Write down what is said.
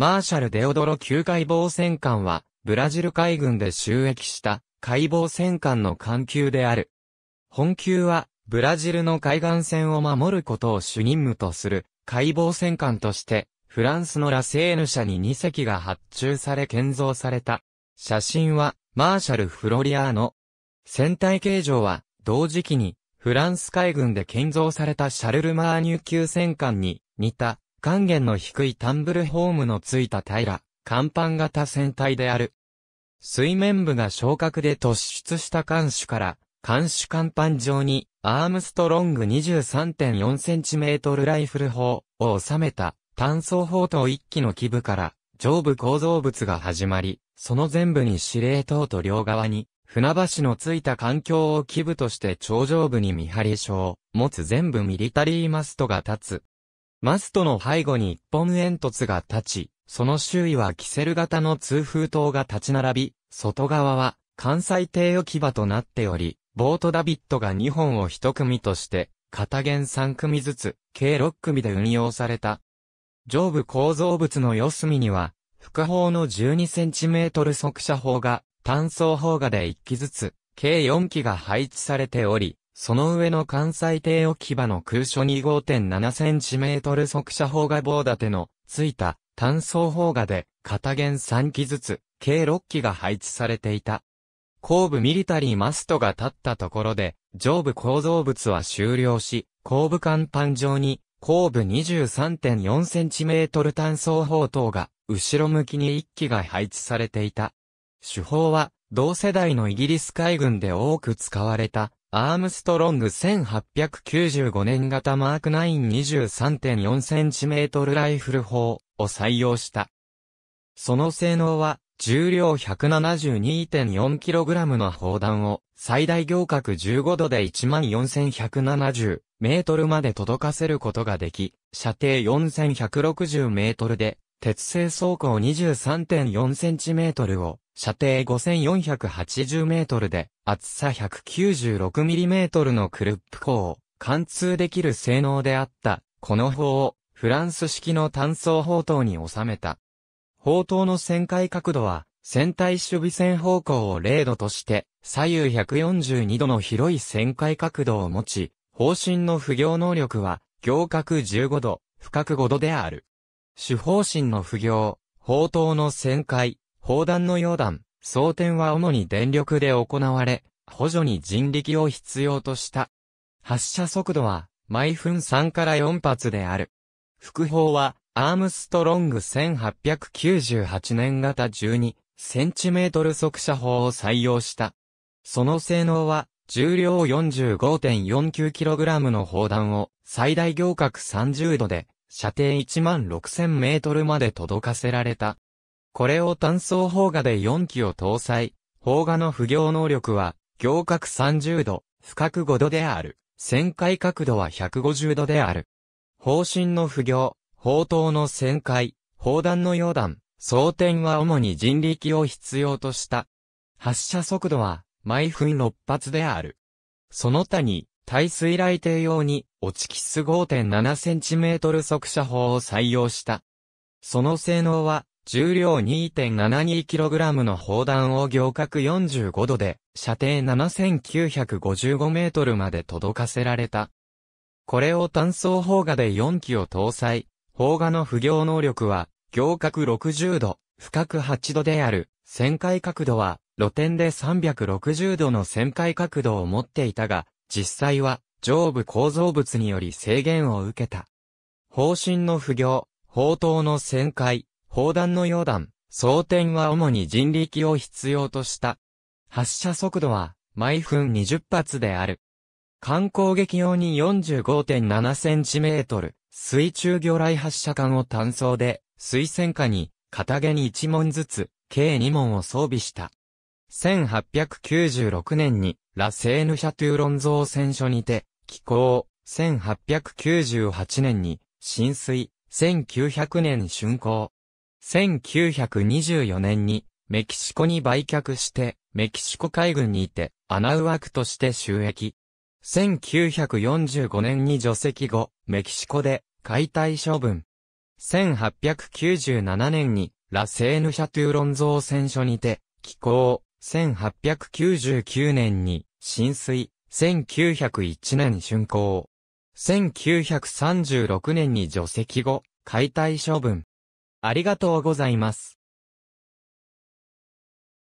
マーシャル・デオドロ級海防戦艦は、ブラジル海軍で収益した海防戦艦の艦級である。本級は、ブラジルの海岸線を守ることを主任務とする海防戦艦として、フランスのラセーヌ社に2隻が発注され建造された。写真は、マーシャル・フロリアーノ。船体形状は、同時期に、フランス海軍で建造されたシャルル・マーニュ級戦艦に似た還元の低いタンブルホームのついた平ら、甲板型船体である。水面部が昇格で突出した艦首から、艦首甲板上に、アームストロング 23.4cm ライフル砲を収めた単装砲と一機の基部から上部構造物が始まり、その全部に司令塔と両側に船橋のついた環境を基部として頂上部に見張り所を持つ全部ミリタリーマストが立つ。マストの背後に一本煙突が立ち、その周囲はキセル型の通風塔が立ち並び、外側は関西艇置き場となっており、ボートダビットが2本を1組として、片弦3組ずつ、計6組で運用された。上部構造物の四隅には、複方の 12cm 速射砲が、単装砲がで1機ずつ、計4機が配置されており、その上の関西艇置き場の空所に 5.7cm 速射砲が棒立てのついた単装砲画で片弦3機ずつ計6機が配置されていた。後部ミリタリーマストが立ったところで上部構造物は終了し後部甲板上に後部 23.4cm 単装砲等が後ろ向きに1機が配置されていた。手法は同世代のイギリス海軍で多く使われたアームストロング1895年型マーク923.4 c m ライフル砲を採用した。その性能は重量 172.4kg の砲弾を最大行角15度で 14170m まで届かせることができ、射程 4160m で鉄製装甲 23.4cm を射程5480メートルで、厚さ196ミリメートルのクルップ砲を貫通できる性能であった、この砲をフランス式の単装砲塔に収めた。砲塔の旋回角度は、船体守備線方向を0度として、左右142度の広い旋回角度を持ち、方針の不行能力は、行角15度、深く5度である。主方針の不行、砲塔の旋回、砲弾の溶弾、装填は主に電力で行われ、補助に人力を必要とした。発射速度は、毎分3から4発である。副砲は、アームストロング1898年型12センチメートル速射砲を採用した。その性能は、重量 45.49kg の砲弾を最大行角30度で射程1万6000メートルまで届かせられた。これを単装砲画で4機を搭載。砲画の不行能力は、行角30度、深角5度である。旋回角度は150度である。砲身の不行、砲塔の旋回、砲弾の溶弾、装填は主に人力を必要とした。発射速度は、毎分6発である。その他に、耐水雷艇用に、落ちキス 5.7cm 速射砲を採用した。その性能は、重量 2.72kg の砲弾を行角45度で、射程7955メートルまで届かせられた。これを単装砲画で4機を搭載、砲画の不行能力は、行角60度、深く8度である、旋回角度は、露天で360度の旋回角度を持っていたが、実際は、上部構造物により制限を受けた。方針の不行、砲塔の旋回、砲弾の溶弾、装填は主に人力を必要とした。発射速度は毎分20発である。艦攻撃用に4 5 7トル、水中魚雷発射管を単装で、水戦下に、片毛に1門ずつ、計2門を装備した。1896年に、ラセーヌシャトゥーロン造船所にて、寄港。1898年に、浸水。1900年竣工。1924年にメキシコに売却して、メキシコ海軍にいて、アナウアクとして収益。1945年に除籍後、メキシコで解体処分。1897年に、ラセーヌシャトゥーロン造船所にて、寄港。1899年に、浸水。1901年竣工。1936年に除籍後、解体処分。ありがとうございます。